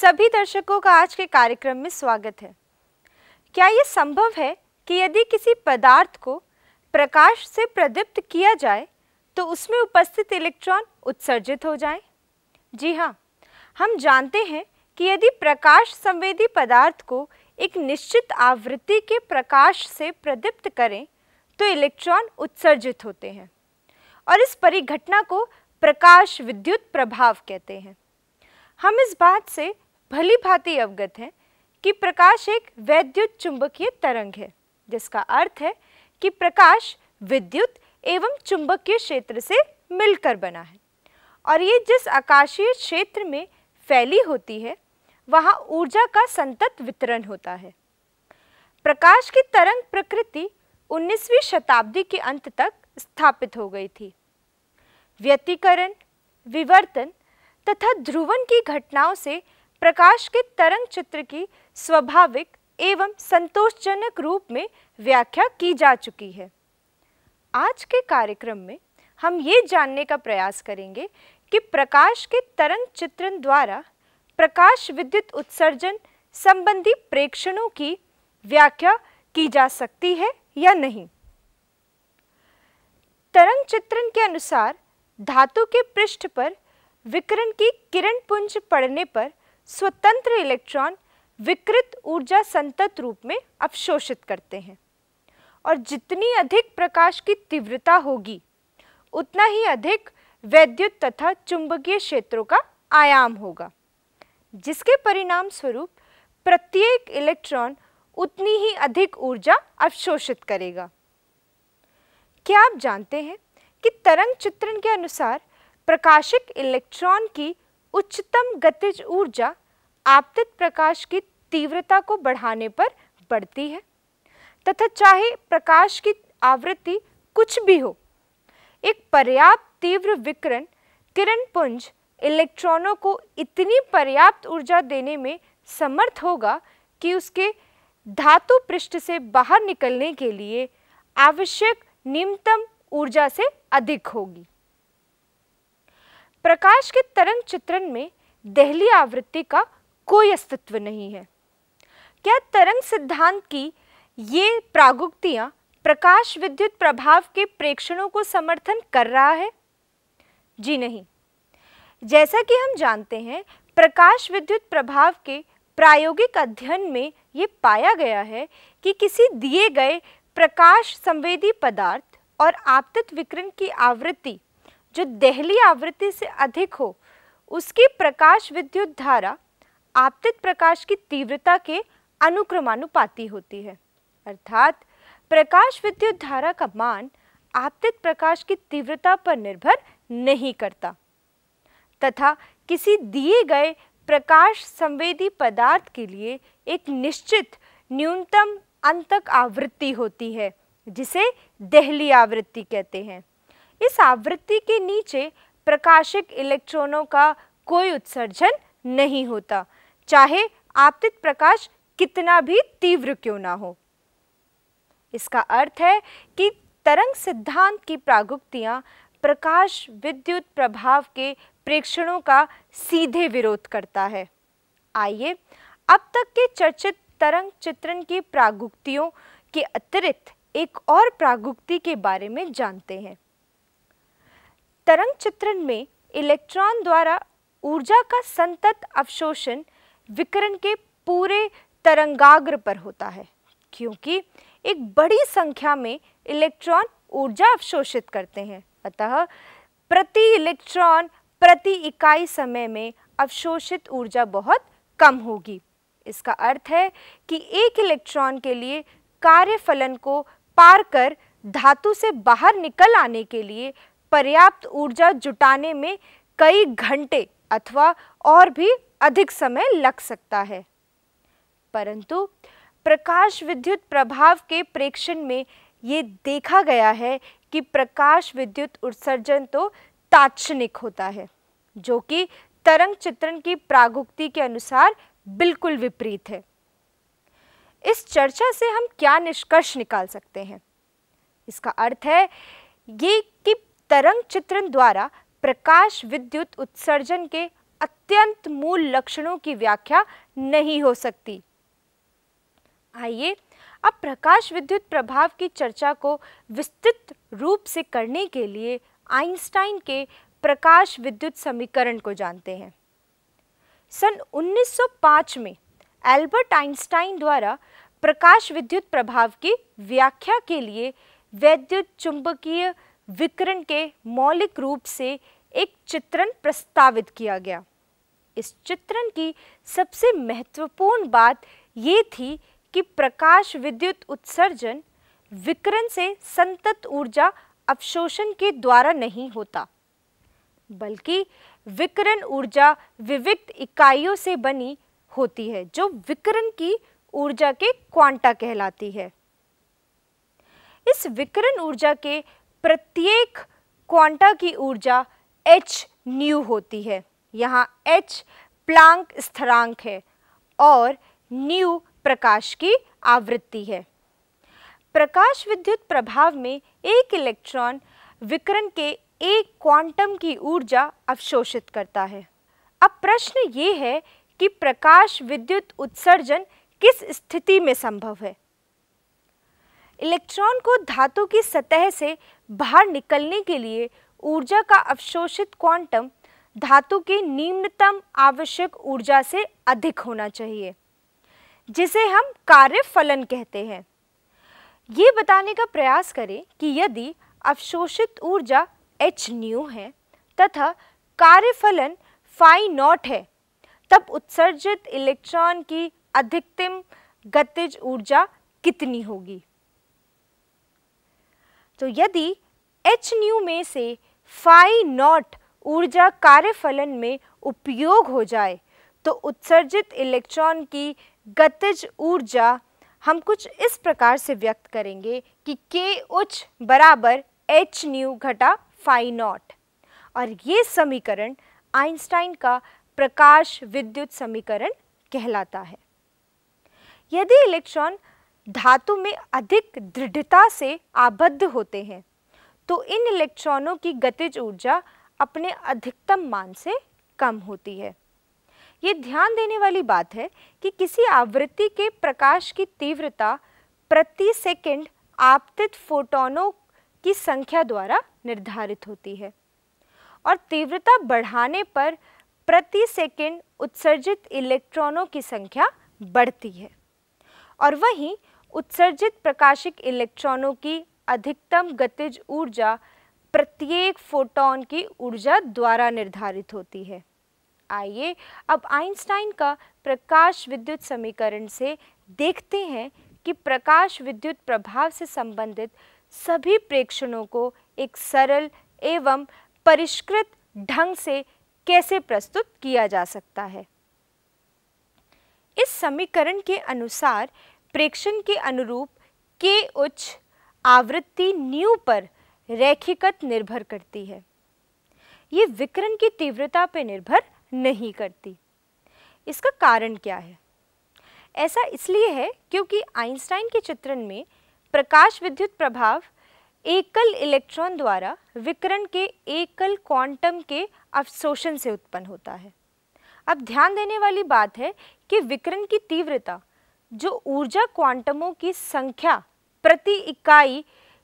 सभी दर्शकों का आज के कार्यक्रम में स्वागत है क्या ये संभव है कि यदि किसी पदार्थ को प्रकाश से प्रदीप्त किया जाए तो उसमें उपस्थित इलेक्ट्रॉन उत्सर्जित हो जाए जी हाँ हम जानते हैं कि यदि प्रकाश संवेदी पदार्थ को एक निश्चित आवृत्ति के प्रकाश से प्रदीप्त करें तो इलेक्ट्रॉन उत्सर्जित होते हैं और इस परिघटना को प्रकाश विद्युत प्रभाव कहते हैं हम इस बात से भली भांति अवगत हैं कि प्रकाश एक वैद्युत चुंबकीय तरंग है जिसका अर्थ है कि प्रकाश विद्युत एवं चुंबकीय क्षेत्र से मिलकर बना है और ये जिस आकाशीय क्षेत्र में फैली होती है वहाँ ऊर्जा का संतत वितरण होता है प्रकाश की तरंग प्रकृति 19वीं शताब्दी के अंत तक स्थापित हो गई थी व्यतीकरण विवर्तन तथा ध्रुवन की घटनाओं से प्रकाश के तरंग चित्र की स्वाभाविक एवं संतोषजनक रूप में व्याख्या की जा चुकी है आज के कार्यक्रम में हम ये जानने का प्रयास करेंगे कि प्रकाश के तरंग चित्रण द्वारा प्रकाश विद्युत उत्सर्जन संबंधी प्रेक्षणों की व्याख्या की जा सकती है या नहीं तरंग चित्रण के अनुसार धातु के पृष्ठ पर विकिरण की किरण पुंज पड़ने पर स्वतंत्र इलेक्ट्रॉन विकृत ऊर्जा संतत रूप में अवशोषित करते हैं और जितनी अधिक प्रकाश की तीव्रता होगी उतना ही अधिक वैद्युत तथा चुंबकीय क्षेत्रों का आयाम होगा जिसके परिणाम स्वरूप प्रत्येक इलेक्ट्रॉन उतनी ही अधिक ऊर्जा अवशोषित करेगा क्या आप जानते हैं कि तरंग चित्रण के अनुसार प्रकाशिक इलेक्ट्रॉन की उच्चतम गतिज ऊर्जा आपतित प्रकाश की तीव्रता को बढ़ाने पर बढ़ती है तथा चाहे प्रकाश की आवृत्ति कुछ भी हो एक पर्याप्त तीव्र विकरण किरण पुंज इलेक्ट्रॉनों को इतनी पर्याप्त ऊर्जा देने में समर्थ होगा कि उसके धातु पृष्ठ से बाहर निकलने के लिए आवश्यक निम्नतम ऊर्जा से अधिक होगी प्रकाश के तरंग चित्रण में दहली आवृत्ति का कोई अस्तित्व नहीं है क्या तरंग सिद्धांत की ये प्रागुक्तियाँ प्रकाश विद्युत प्रभाव के प्रेक्षणों को समर्थन कर रहा है जी नहीं जैसा कि हम जानते हैं प्रकाश विद्युत प्रभाव के प्रायोगिक अध्ययन में ये पाया गया है कि किसी दिए गए प्रकाश संवेदी पदार्थ और आपतित विकिरण की आवृत्ति जो दहली आवृत्ति से अधिक हो उसकी प्रकाश विद्युत धारा आपतित प्रकाश की तीव्रता के अनुक्रमानुपाती होती है अर्थात प्रकाश विद्युत धारा का मान आपतित प्रकाश की तीव्रता पर निर्भर नहीं करता तथा किसी दिए गए प्रकाश संवेदी पदार्थ के लिए एक निश्चित न्यूनतम अंतक आवृत्ति होती है जिसे दहली आवृत्ति कहते हैं इस आवृत्ति के नीचे प्रकाशिक इलेक्ट्रॉनों का कोई उत्सर्जन नहीं होता चाहे आपतित प्रकाश कितना भी तीव्र क्यों ना हो इसका अर्थ है कि तरंग सिद्धांत की प्रागुक्तियाँ प्रकाश विद्युत प्रभाव के प्रेक्षणों का सीधे विरोध करता है आइए अब तक के चर्चित तरंग चित्रण की प्रागुक्तियों के अतिरिक्त एक और प्रागुक्ति के बारे में जानते हैं तरंग चित्रण में इलेक्ट्रॉन द्वारा ऊर्जा का संतत अवशोषण विकरण के पूरे तरंगाग्र पर होता है क्योंकि एक बड़ी संख्या में इलेक्ट्रॉन ऊर्जा अवशोषित करते हैं अतः प्रति इलेक्ट्रॉन प्रति इकाई समय में अवशोषित ऊर्जा बहुत कम होगी इसका अर्थ है कि एक इलेक्ट्रॉन के लिए कार्य फलन को पार कर धातु से बाहर निकल आने के लिए पर्याप्त ऊर्जा जुटाने में कई घंटे अथवा और भी अधिक समय लग सकता है परंतु प्रकाश विद्युत प्रभाव के प्रेक्षण में ये देखा गया है कि प्रकाश विद्युत उत्सर्जन तो तात्क्षणिक होता है जो कि तरंग चित्रण की प्रागुक्ति के अनुसार बिल्कुल विपरीत है इस चर्चा से हम क्या निष्कर्ष निकाल सकते हैं इसका अर्थ है ये कि तरंग चित्रण द्वारा प्रकाश विद्युत उत्सर्जन के अत्यंत मूल लक्षणों की व्याख्या नहीं हो सकती आइए अब प्रकाश विद्युत प्रभाव की चर्चा को विस्तृत रूप से करने के लिए आइंस्टाइन के प्रकाश विद्युत समीकरण को जानते हैं सन 1905 में एल्बर्ट आइंस्टाइन द्वारा प्रकाश विद्युत प्रभाव की व्याख्या के लिए वैद्युत चुंबकीय विकरण के मौलिक रूप से एक चित्रण प्रस्तावित किया गया इस चित्रण की सबसे महत्वपूर्ण बात ये थी कि प्रकाश विद्युत उत्सर्जन विकरण से संतत ऊर्जा अवशोषण के द्वारा नहीं होता बल्कि विकरण ऊर्जा विविक्त इकाइयों से बनी होती है जो विकरण की ऊर्जा के क्वांटा कहलाती है इस विकरण ऊर्जा के प्रत्येक क्वांटा की ऊर्जा एच न्यू होती है यहाँ एच प्लांक स्थिरांक है और न्यू प्रकाश की आवृत्ति है प्रकाश विद्युत प्रभाव में एक इलेक्ट्रॉन विकरण के एक क्वांटम की ऊर्जा अवशोषित करता है अब प्रश्न ये है कि प्रकाश विद्युत उत्सर्जन किस स्थिति में संभव है इलेक्ट्रॉन को धातु की सतह से बाहर निकलने के लिए ऊर्जा का अवशोषित क्वांटम धातु की निम्नतम आवश्यक ऊर्जा से अधिक होना चाहिए जिसे हम कार्य फलन कहते हैं ये बताने का प्रयास करें कि यदि अवशोषित ऊर्जा एच न्यू है तथा कार्य फलन फाई नॉट है तब उत्सर्जित इलेक्ट्रॉन की अधिकतम गतिज ऊर्जा कितनी होगी तो यदि एच न्यू में से फाई नॉट ऊर्जा कार्यफलन में उपयोग हो जाए तो उत्सर्जित इलेक्ट्रॉन की गतिज ऊर्जा हम कुछ इस प्रकार से व्यक्त करेंगे कि के उच्च बराबर एच न्यू घटा फाई नॉट और ये समीकरण आइंस्टाइन का प्रकाश विद्युत समीकरण कहलाता है यदि इलेक्ट्रॉन धातु में अधिक दृढ़ता से आबद्ध होते हैं तो इन इलेक्ट्रॉनों की गतिज ऊर्जा अपने अधिकतम मान से कम होती है ये ध्यान देने वाली बात है कि किसी आवृत्ति के प्रकाश की तीव्रता प्रति सेकंड आपतित फोटोनों की संख्या द्वारा निर्धारित होती है और तीव्रता बढ़ाने पर प्रति सेकंड उत्सर्जित इलेक्ट्रॉनों की संख्या बढ़ती है और वहीं उत्सर्जित प्रकाशिक इलेक्ट्रॉनों की अधिकतम गतिज ऊर्जा प्रत्येक फोटोन की ऊर्जा द्वारा निर्धारित होती है आइए अब आइंस्टाइन का प्रकाश विद्युत समीकरण से देखते हैं कि प्रकाश विद्युत प्रभाव से संबंधित सभी प्रेक्षणों को एक सरल एवं परिष्कृत ढंग से कैसे प्रस्तुत किया जा सकता है इस समीकरण के अनुसार प्रेक्षण के अनुरूप के उच्च आवृत्ति न्यू पर रैखिकत निर्भर करती है ये विकरण की तीव्रता पर निर्भर नहीं करती इसका कारण क्या है ऐसा इसलिए है क्योंकि आइंस्टाइन के चित्रण में प्रकाश विद्युत प्रभाव एकल इलेक्ट्रॉन द्वारा विकरण के एकल क्वांटम के अवशोषण से उत्पन्न होता है अब ध्यान देने वाली बात है कि विकरण की तीव्रता जो ऊर्जा क्वांटमों की संख्या प्रति इकाई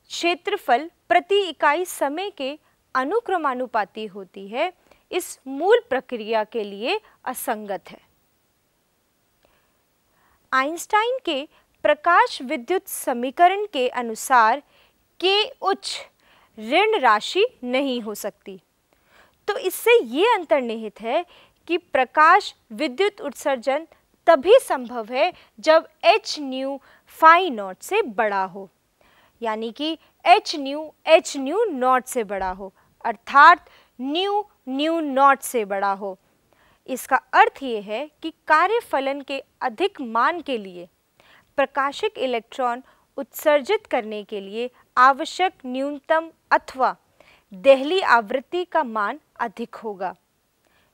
क्षेत्रफल प्रति इकाई समय के अनुक्रमानुपाती होती है इस मूल प्रक्रिया के लिए असंगत है आइंस्टाइन के प्रकाश विद्युत समीकरण के अनुसार के उच्च ऋण राशि नहीं हो सकती तो इससे ये अंतर्निहित है कि प्रकाश विद्युत उत्सर्जन तभी संभव है जब एच न्यू फाई नॉट से बड़ा हो यानी कि h nu h nu naught से बड़ा हो अर्थात न्यू न्यू नॉट से बड़ा हो इसका अर्थ ये है कि कार्य फलन के अधिक मान के लिए प्रकाशिक इलेक्ट्रॉन उत्सर्जित करने के लिए आवश्यक न्यूनतम अथवा दहली आवृत्ति का मान अधिक होगा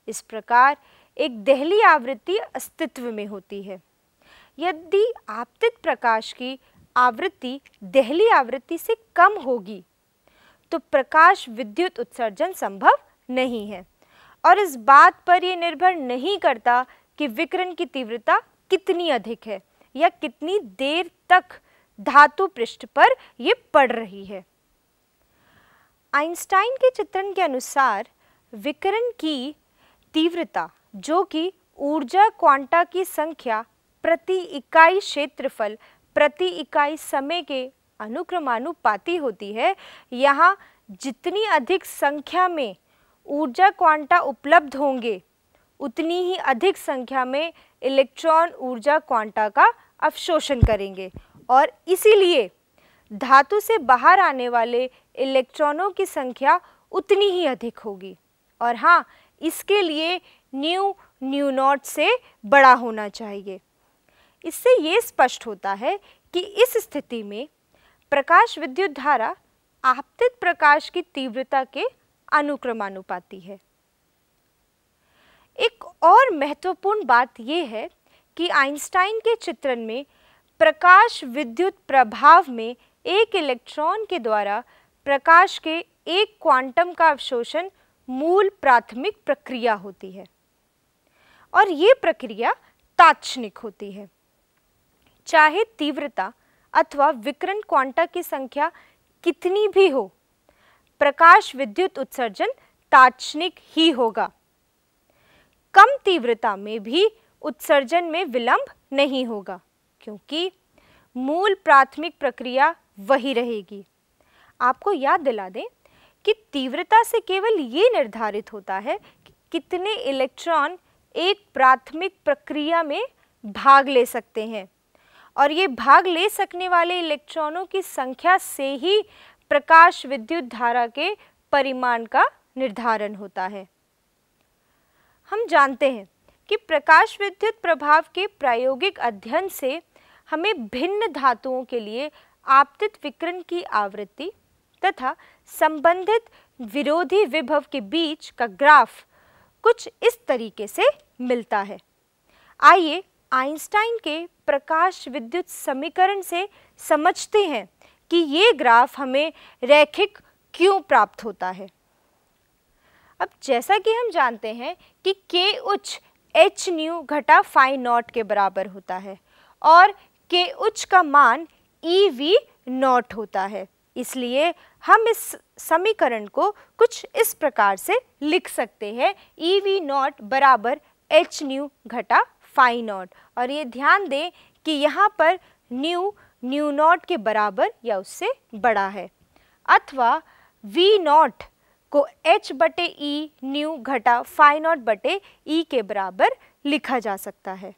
इस प्रकार एक दहली आवृत्ति अस्तित्व में होती है यदि आपतित प्रकाश की आवृत्ति दहली आवृत्ति से कम होगी तो प्रकाश विद्युत उत्सर्जन संभव नहीं है और इस बात पर यह निर्भर नहीं करता कि विकिरण की तीव्रता कितनी अधिक है या कितनी देर तक धातु पृष्ठ पर यह पड़ रही है आइंस्टाइन के चित्रण के अनुसार विकिरण की तीव्रता जो कि ऊर्जा क्वांटा की संख्या प्रति इकाई क्षेत्रफल प्रति इकाई समय के अनुक्रमानुपाती होती है यहाँ जितनी अधिक संख्या में ऊर्जा क्वांटा उपलब्ध होंगे उतनी ही अधिक संख्या में इलेक्ट्रॉन ऊर्जा क्वांटा का अवशोषण करेंगे और इसीलिए धातु से बाहर आने वाले इलेक्ट्रॉनों की संख्या उतनी ही अधिक होगी और हाँ इसके लिए न्यू न्यू नॉट से बड़ा होना चाहिए इससे ये स्पष्ट होता है कि इस स्थिति में प्रकाश विद्युत धारा आपतित प्रकाश की तीव्रता के अनुक्रमानुपाती है एक और महत्वपूर्ण बात यह है कि आइंस्टाइन के चित्रण में प्रकाश विद्युत प्रभाव में एक इलेक्ट्रॉन के द्वारा प्रकाश के एक क्वांटम का अवशोषण मूल प्राथमिक प्रक्रिया होती है और ये प्रक्रिया ताक्षणिक होती है चाहे तीव्रता अथवा विकरण क्वांटा की संख्या कितनी भी हो प्रकाश विद्युत उत्सर्जन ताक्षणिक ही होगा कम तीव्रता में भी उत्सर्जन में विलंब नहीं होगा क्योंकि मूल प्राथमिक प्रक्रिया वही रहेगी आपको याद दिला दें कि तीव्रता से केवल ये निर्धारित होता है कि कितने इलेक्ट्रॉन एक प्राथमिक प्रक्रिया में भाग ले सकते हैं और ये भाग ले सकने वाले इलेक्ट्रॉनों की संख्या से ही प्रकाश विद्युत धारा के परिमाण का निर्धारण होता है हम जानते हैं कि प्रकाश विद्युत प्रभाव के प्रायोगिक अध्ययन से हमें भिन्न धातुओं के लिए आपतित विकरण की आवृत्ति तथा संबंधित विरोधी विभव के बीच का ग्राफ कुछ इस तरीके से मिलता है आइए आइंस्टाइन के प्रकाश विद्युत समीकरण से समझते हैं कि ये ग्राफ हमें रैखिक क्यों प्राप्त होता है अब जैसा कि हम जानते हैं कि के उच्च एच न्यू घटा फाइ नॉट के बराबर होता है और के उच्च का मान ई वी नॉट होता है इसलिए हम इस समीकरण को कुछ इस प्रकार से लिख सकते हैं ई वी नॉट बराबर एच न्यू घटा फाई नॉट और ये ध्यान दें कि यहाँ पर न्यू न्यू नॉट के बराबर या उससे बड़ा है अथवा वी नॉट को एच बटे ई e न्यू घटा फाई नॉट बटे ई e के बराबर लिखा जा सकता है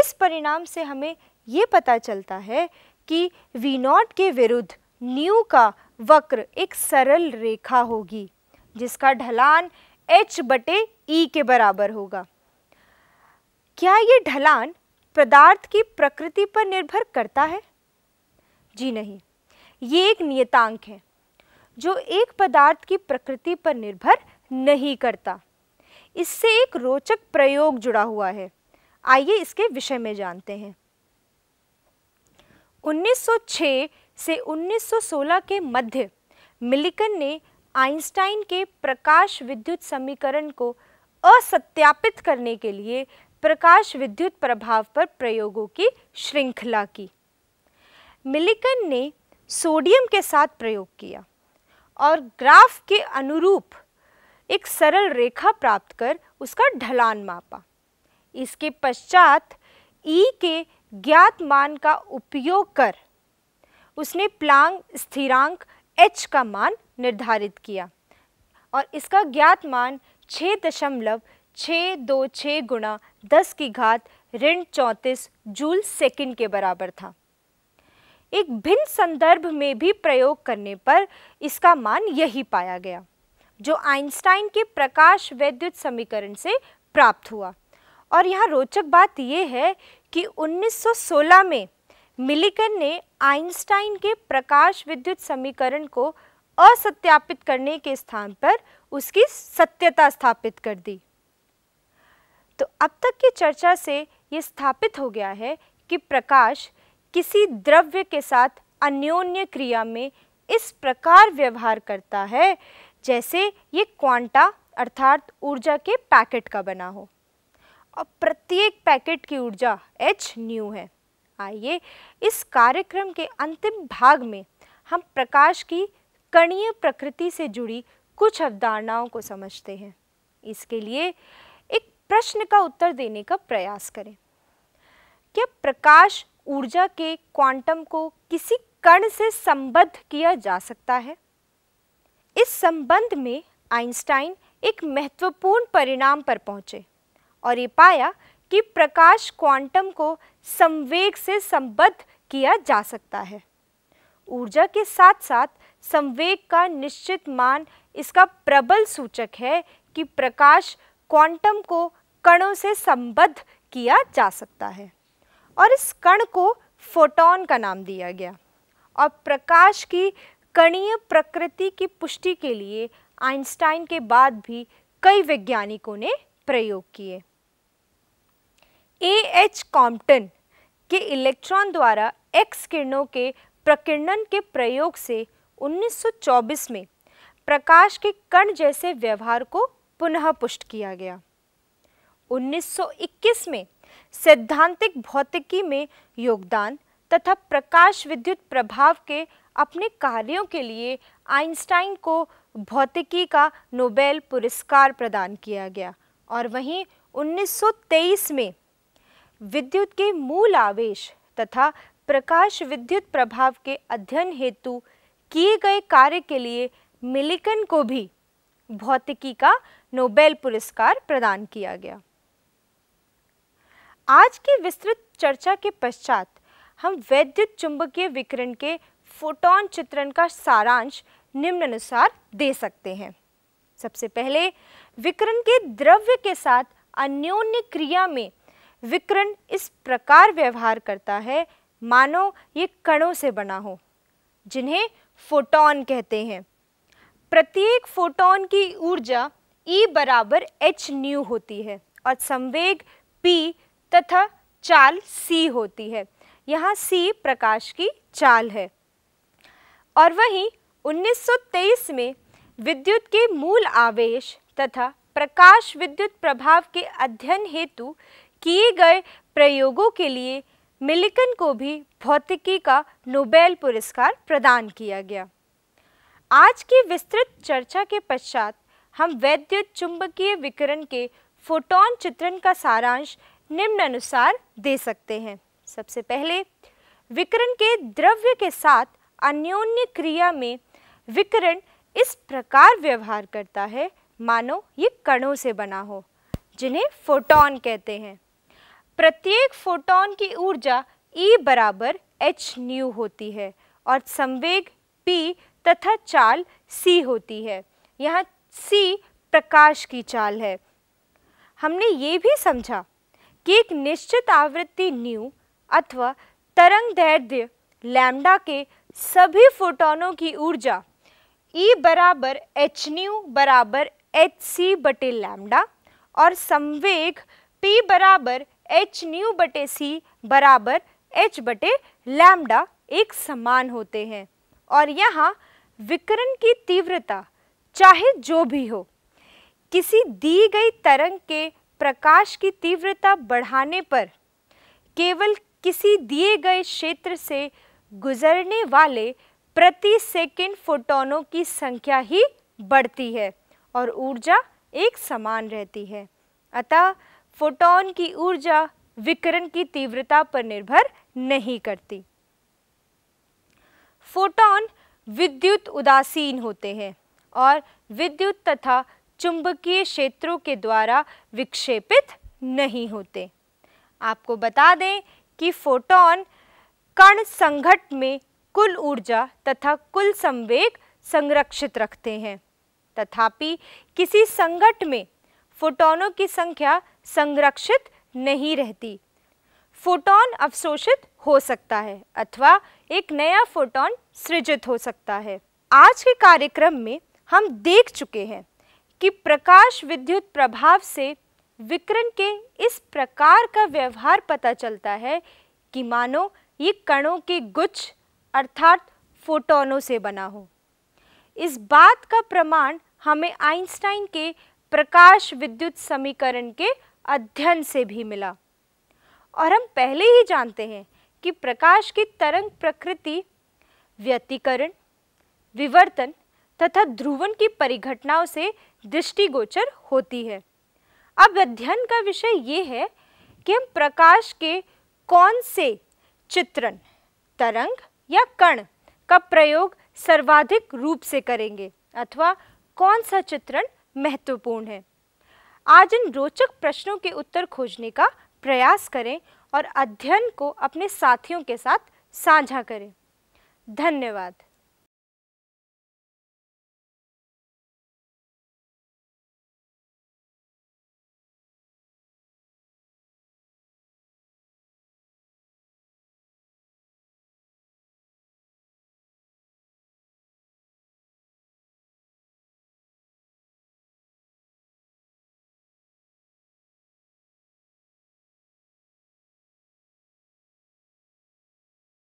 इस परिणाम से हमें ये पता चलता है कि वी नॉट के विरुद्ध न्यू का वक्र एक सरल रेखा होगी जिसका ढलान एच बटे ई e के बराबर होगा क्या ये ढलान पदार्थ की प्रकृति पर निर्भर करता है जी नहीं ये एक नियतांक है जो एक पदार्थ की प्रकृति पर निर्भर नहीं करता इससे एक रोचक प्रयोग जुड़ा हुआ है आइए इसके विषय में जानते हैं 1906 से 1916 के मध्य मिलिकन ने आइंस्टाइन के प्रकाश विद्युत समीकरण को असत्यापित करने के लिए प्रकाश विद्युत प्रभाव पर प्रयोगों की श्रृंखला की मिलिकन ने सोडियम के साथ प्रयोग किया और ग्राफ के अनुरूप एक सरल रेखा प्राप्त कर उसका ढलान मापा इसके पश्चात ई के ज्ञात मान का उपयोग कर उसने प्लांग स्थिरांक एच का मान निर्धारित किया और इसका ज्ञात मान छः दशमलव छः दो छः गुणा दस की घात ऋण चौंतीस जूल सेकंड के बराबर था एक भिन्न संदर्भ में भी प्रयोग करने पर इसका मान यही पाया गया जो आइंस्टाइन के प्रकाश वैद्युत समीकरण से प्राप्त हुआ और यहाँ रोचक बात यह है कि 1916 में मिलिकन ने आइंस्टाइन के प्रकाश विद्युत समीकरण को असत्यापित करने के स्थान पर उसकी सत्यता स्थापित कर दी तो अब तक की चर्चा से ये स्थापित हो गया है कि प्रकाश किसी द्रव्य के साथ अन्योन्य क्रिया में इस प्रकार व्यवहार करता है जैसे ये क्वांटा अर्थात ऊर्जा के पैकेट का बना हो और प्रत्येक पैकेट की ऊर्जा h न्यू है आइए इस कार्यक्रम के अंतिम भाग में हम प्रकाश की कणीय प्रकृति से जुड़ी कुछ अवधारणाओं को समझते हैं इसके लिए एक प्रश्न का उत्तर देने का प्रयास करें क्या प्रकाश ऊर्जा के क्वांटम को किसी कण से संबद्ध किया जा सकता है इस संबंध में आइंस्टाइन एक महत्वपूर्ण परिणाम पर पहुंचे और ये पाया कि प्रकाश क्वांटम को संवेग से संबद्ध किया जा सकता है ऊर्जा के साथ साथ संवेग का निश्चित मान इसका प्रबल सूचक है कि प्रकाश क्वांटम को कणों से संबद्ध किया जा सकता है और इस कण को फोटोन का नाम दिया गया और प्रकाश की कणीय प्रकृति की पुष्टि के लिए आइंस्टाइन के बाद भी कई वैज्ञानिकों ने प्रयोग किए ए एच कॉम्पटन के इलेक्ट्रॉन द्वारा एक्स किरणों के प्रकिरणन के प्रयोग से 1924 में प्रकाश के कण जैसे व्यवहार को पुनः पुष्ट किया गया 1921 में सैद्धांतिक भौतिकी में योगदान तथा प्रकाश विद्युत प्रभाव के अपने कार्यों के लिए आइंस्टाइन को भौतिकी का नोबेल पुरस्कार प्रदान किया गया और वहीं 1923 में विद्युत के मूल आवेश तथा प्रकाश विद्युत प्रभाव के अध्ययन हेतु किए गए कार्य के लिए मिलिकन को भी भौतिकी का नोबेल पुरस्कार प्रदान किया गया आज की विस्तृत चर्चा के पश्चात हम वैद्युत चुंबकीय विकिरण के फोटोन चित्रण का सारांश निम्नानुसार दे सकते हैं सबसे पहले विकिरण के द्रव्य के साथ अन्योन्य क्रिया में विकरण इस प्रकार व्यवहार करता है मानो ये कणों से बना हो जिन्हें फोटोन कहते हैं प्रत्येक फोटोन की ऊर्जा E बराबर एच न्यू होती है और संवेग P तथा चाल C होती है यहाँ C प्रकाश की चाल है और वहीं 1923 में विद्युत के मूल आवेश तथा प्रकाश विद्युत प्रभाव के अध्ययन हेतु किए गए प्रयोगों के लिए मिलिकन को भी भौतिकी का नोबेल पुरस्कार प्रदान किया गया आज की विस्तृत चर्चा के पश्चात हम वैद्युत चुंबकीय विकिरण के फोटोन चित्रण का सारांश निम्न अनुसार दे सकते हैं सबसे पहले विकिरण के द्रव्य के साथ अन्योन्य क्रिया में विकिरण इस प्रकार व्यवहार करता है मानो ये कणों से बना हो जिन्हें फोटोन कहते हैं प्रत्येक फोटोन की ऊर्जा E बराबर एच न्यू होती है और संवेग P तथा चाल C होती है यहाँ C प्रकाश की चाल है हमने ये भी समझा कि एक निश्चित आवृत्ति न्यू अथवा तरंग दैर्ध्य लैम्डा के सभी फोटोनों की ऊर्जा E बराबर एच न्यू बराबर एच सी बटे लैम्डा और संवेग P बराबर एच न्यू बटे सी बराबर एच बटे लैमडा एक समान होते हैं और यहाँ विकरण की तीव्रता चाहे जो भी हो किसी दी गई तरंग के प्रकाश की तीव्रता बढ़ाने पर केवल किसी दिए गए क्षेत्र से गुजरने वाले प्रति सेकंड फोटोनों की संख्या ही बढ़ती है और ऊर्जा एक समान रहती है अतः फोटोन की ऊर्जा विकिरण की तीव्रता पर निर्भर नहीं करती फोटोन विद्युत उदासीन होते हैं और विद्युत तथा चुंबकीय क्षेत्रों के द्वारा विक्षेपित नहीं होते आपको बता दें कि फोटोन कण संघट में कुल ऊर्जा तथा कुल संवेग संरक्षित रखते हैं तथापि किसी संघट में फोटोनों की संख्या संरक्षित नहीं रहती फोटोन अवशोषित हो सकता है अथवा एक नया फोटोन सृजित हो सकता है आज के कार्यक्रम में हम देख चुके हैं कि प्रकाश विद्युत प्रभाव से विकिरण के इस प्रकार का व्यवहार पता चलता है कि मानो ये कणों के गुच्छ अर्थात फोटोनों से बना हो इस बात का प्रमाण हमें आइंस्टाइन के प्रकाश विद्युत समीकरण के अध्ययन से भी मिला और हम पहले ही जानते हैं कि प्रकाश की तरंग प्रकृति व्यतिकरण विवर्तन तथा ध्रुवन की परिघटनाओं से दृष्टिगोचर होती है अब अध्ययन का विषय ये है कि हम प्रकाश के कौन से चित्रण तरंग या कण का प्रयोग सर्वाधिक रूप से करेंगे अथवा कौन सा चित्रण महत्वपूर्ण है आज इन रोचक प्रश्नों के उत्तर खोजने का प्रयास करें और अध्ययन को अपने साथियों के साथ साझा करें धन्यवाद